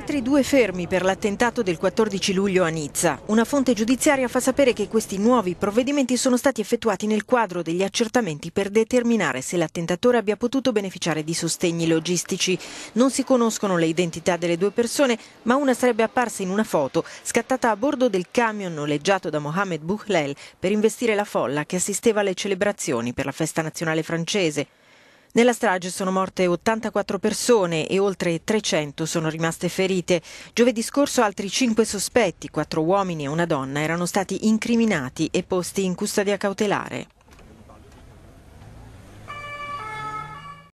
altri due fermi per l'attentato del 14 luglio a Nizza. Una fonte giudiziaria fa sapere che questi nuovi provvedimenti sono stati effettuati nel quadro degli accertamenti per determinare se l'attentatore abbia potuto beneficiare di sostegni logistici. Non si conoscono le identità delle due persone, ma una sarebbe apparsa in una foto scattata a bordo del camion noleggiato da Mohamed Bouhlel per investire la folla che assisteva alle celebrazioni per la festa nazionale francese. Nella strage sono morte 84 persone e oltre 300 sono rimaste ferite. Giovedì scorso altri 5 sospetti, 4 uomini e una donna, erano stati incriminati e posti in custodia cautelare.